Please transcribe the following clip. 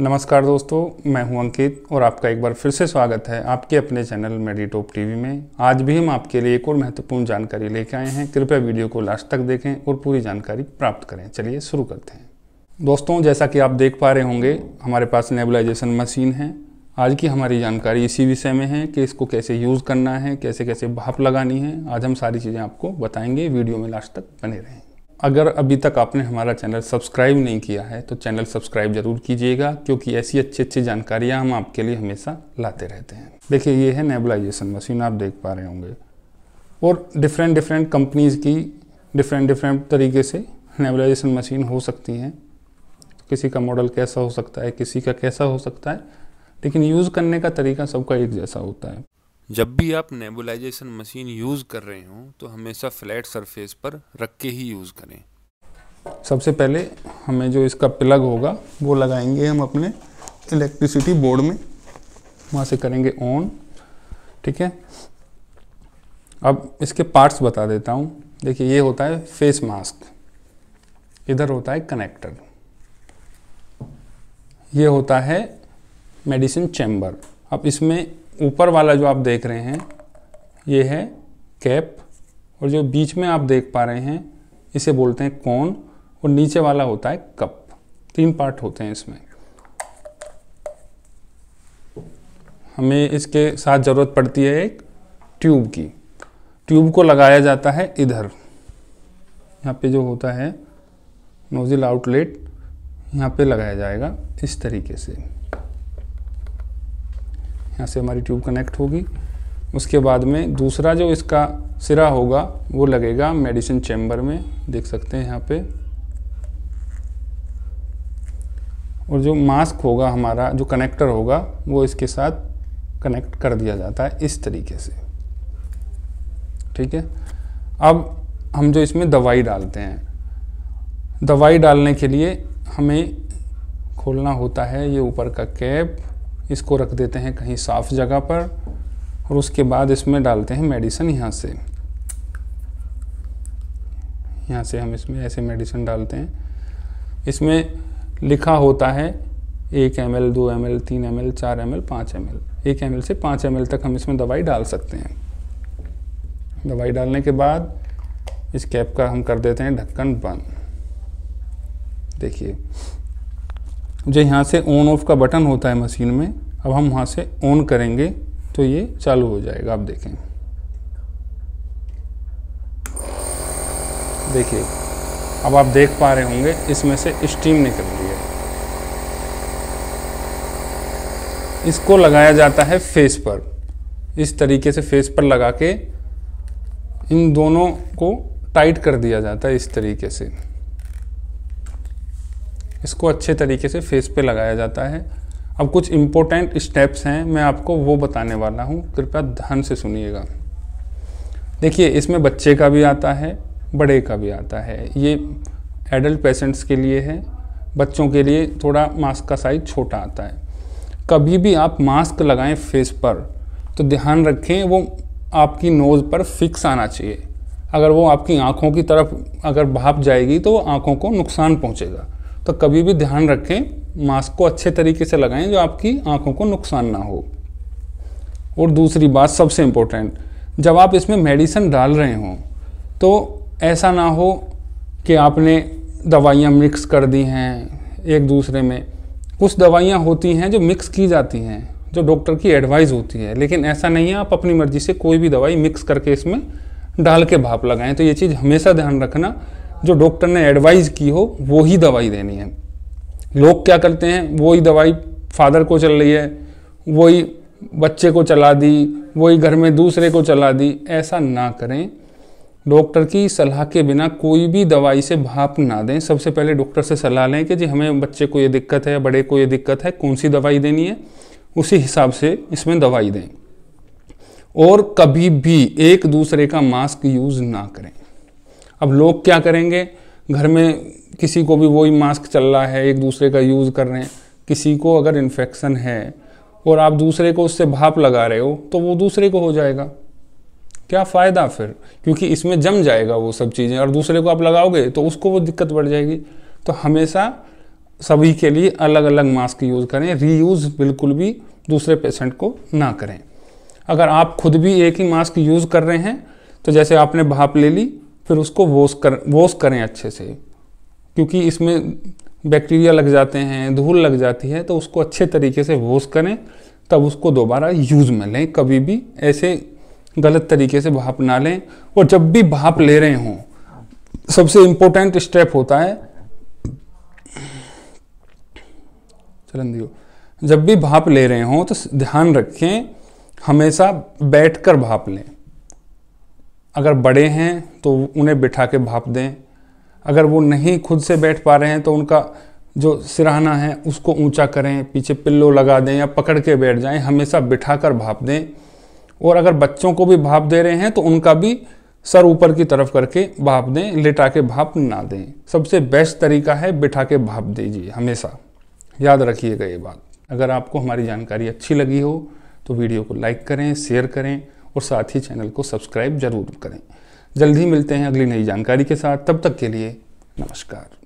नमस्कार दोस्तों मैं हूं अंकित और आपका एक बार फिर से स्वागत है आपके अपने चैनल मेडिटोप टीवी में आज भी हम आपके लिए एक और महत्वपूर्ण जानकारी लेके आए हैं कृपया वीडियो को लास्ट तक देखें और पूरी जानकारी प्राप्त करें चलिए शुरू करते हैं दोस्तों जैसा कि आप देख पा रहे होंगे हमारे पास नेबलाइजेशन मशीन है आज की हमारी जानकारी इसी विषय में है कि इसको कैसे यूज़ करना है कैसे कैसे भाप लगानी है आज हम सारी चीज़ें आपको बताएंगे वीडियो में लास्ट तक बने रहें अगर अभी तक आपने हमारा चैनल सब्सक्राइब नहीं किया है तो चैनल सब्सक्राइब जरूर कीजिएगा क्योंकि ऐसी अच्छी अच्छी जानकारियाँ हम आपके लिए हमेशा लाते रहते हैं देखिए ये है नेबलाइजेशन मशीन आप देख पा रहे होंगे और डिफरेंट डिफरेंट कंपनीज़ की डिफरेंट डिफरेंट तरीके से नेबलाइजेशन मशीन हो सकती हैं किसी का मॉडल कैसा हो सकता है किसी का कैसा हो सकता है लेकिन यूज़ करने का तरीका सबका एक जैसा होता है जब भी आप नेबुलाइजेशन मशीन यूज़ कर रहे हों तो हमेशा फ्लैट सरफेस पर रख के ही यूज़ करें सबसे पहले हमें जो इसका प्लग होगा वो लगाएंगे हम अपने इलेक्ट्रिसिटी बोर्ड में वहाँ से करेंगे ऑन ठीक है अब इसके पार्ट्स बता देता हूँ देखिए ये होता है फेस मास्क इधर होता है कनेक्टर ये होता है मेडिसिन चैम्बर अब इसमें ऊपर वाला जो आप देख रहे हैं ये है कैप और जो बीच में आप देख पा रहे हैं इसे बोलते हैं कौन और नीचे वाला होता है कप तीन पार्ट होते हैं इसमें हमें इसके साथ ज़रूरत पड़ती है एक ट्यूब की ट्यूब को लगाया जाता है इधर यहाँ पे जो होता है नोज़िल आउटलेट यहाँ पे लगाया जाएगा इस तरीके से यहाँ से हमारी ट्यूब कनेक्ट होगी उसके बाद में दूसरा जो इसका सिरा होगा वो लगेगा मेडिसिन चैम्बर में देख सकते हैं यहाँ पे और जो मास्क होगा हमारा जो कनेक्टर होगा वो इसके साथ कनेक्ट कर दिया जाता है इस तरीके से ठीक है अब हम जो इसमें दवाई डालते हैं दवाई डालने के लिए हमें खोलना होता है ये ऊपर का कैप इसको रख देते हैं कहीं साफ़ जगह पर और उसके बाद इसमें डालते हैं मेडिसिन यहाँ से यहाँ से हम इसमें ऐसे मेडिसिन डालते हैं इसमें लिखा होता है एक एम एल दो एम एल तीन एम एल चार एम एल पाँच एम एल एक एम एल से पाँच एम एल तक हम इसमें दवाई डाल सकते हैं दवाई डालने के बाद इस कैप का हम कर देते हैं ढक्कन बंद देखिए जो यहाँ से ऑन ऑफ का बटन होता है मशीन में अब हम वहाँ से ऑन करेंगे तो ये चालू हो जाएगा आप देखें देखिए अब आप देख पा रहे होंगे इसमें से स्टीम निकल रही है इसको लगाया जाता है फेस पर इस तरीके से फेस पर लगा के इन दोनों को टाइट कर दिया जाता है इस तरीके से इसको अच्छे तरीके से फेस पे लगाया जाता है अब कुछ इम्पोर्टेंट स्टेप्स हैं मैं आपको वो बताने वाला हूँ कृपया ध्यान से सुनिएगा देखिए इसमें बच्चे का भी आता है बड़े का भी आता है ये एडल्ट पेशेंट्स के लिए है बच्चों के लिए थोड़ा मास्क का साइज छोटा आता है कभी भी आप मास्क लगाएं फेस पर तो ध्यान रखें वो आपकी नोज़ पर फिक्स आना चाहिए अगर वो आपकी आँखों की तरफ अगर भाप जाएगी तो वो आँखों को नुकसान पहुँचेगा तो कभी भी ध्यान रखें मास्क को अच्छे तरीके से लगाएं जो आपकी आंखों को नुकसान ना हो और दूसरी बात सबसे इम्पोर्टेंट जब आप इसमें मेडिसिन डाल रहे हों तो ऐसा ना हो कि आपने दवाइयाँ मिक्स कर दी हैं एक दूसरे में कुछ दवाइयाँ होती हैं जो मिक्स की जाती हैं जो डॉक्टर की एडवाइस होती है लेकिन ऐसा नहीं है आप अपनी मर्ज़ी से कोई भी दवाई मिक्स करके इसमें डाल के भाप लगाएं तो ये चीज़ हमेशा ध्यान रखना जो डॉक्टर ने एडवाइज़ की हो वो ही दवाई देनी है लोग क्या करते हैं वही दवाई फादर को चल रही है वही बच्चे को चला दी वही घर में दूसरे को चला दी ऐसा ना करें डॉक्टर की सलाह के बिना कोई भी दवाई से भाप ना दें सबसे पहले डॉक्टर से सलाह लें कि जी हमें बच्चे को ये दिक्कत है बड़े को ये दिक्कत है कौन सी दवाई देनी है उसी हिसाब से इसमें दवाई दें और कभी भी एक दूसरे का मास्क यूज़ ना करें अब लोग क्या करेंगे घर में किसी को भी वही मास्क चल रहा है एक दूसरे का यूज़ कर रहे हैं किसी को अगर इन्फेक्शन है और आप दूसरे को उससे भाप लगा रहे हो तो वो दूसरे को हो जाएगा क्या फ़ायदा फिर क्योंकि इसमें जम जाएगा वो सब चीज़ें और दूसरे को आप लगाओगे तो उसको वो दिक्कत बढ़ जाएगी तो हमेशा सभी के लिए अलग अलग मास्क यूज़ करें रीयूज़ बिल्कुल भी दूसरे पेशेंट को ना करें अगर आप खुद भी एक ही मास्क यूज़ कर रहे हैं तो जैसे आपने भाप ले ली फिर उसको वॉश कर वॉश करें अच्छे से क्योंकि इसमें बैक्टीरिया लग जाते हैं धूल लग जाती है तो उसको अच्छे तरीके से वॉश करें तब उसको दोबारा यूज़ में लें कभी भी ऐसे गलत तरीके से भाप ना लें और जब भी भाप ले रहे हों सबसे इम्पोर्टेंट स्टेप होता है चलन दियो जब भी भाप ले रहे हों तो ध्यान रखें हमेशा बैठकर भाप लें अगर बड़े हैं तो उन्हें बिठा के भाप दें अगर वो नहीं खुद से बैठ पा रहे हैं तो उनका जो सिराहना है उसको ऊंचा करें पीछे पिल्लो लगा दें या पकड़ के बैठ जाएं हमेशा बिठा कर भाप दें और अगर बच्चों को भी भाप दे रहे हैं तो उनका भी सर ऊपर की तरफ करके भाप दें लेटा के भाप ना दें सबसे बेस्ट तरीका है बिठा के भाप दीजिए हमेशा याद रखिएगा ये बात अगर आपको हमारी जानकारी अच्छी लगी हो तो वीडियो को लाइक करें शेयर करें और साथ ही चैनल को सब्सक्राइब जरूर करें जल्द ही मिलते हैं अगली नई जानकारी के साथ तब तक के लिए नमस्कार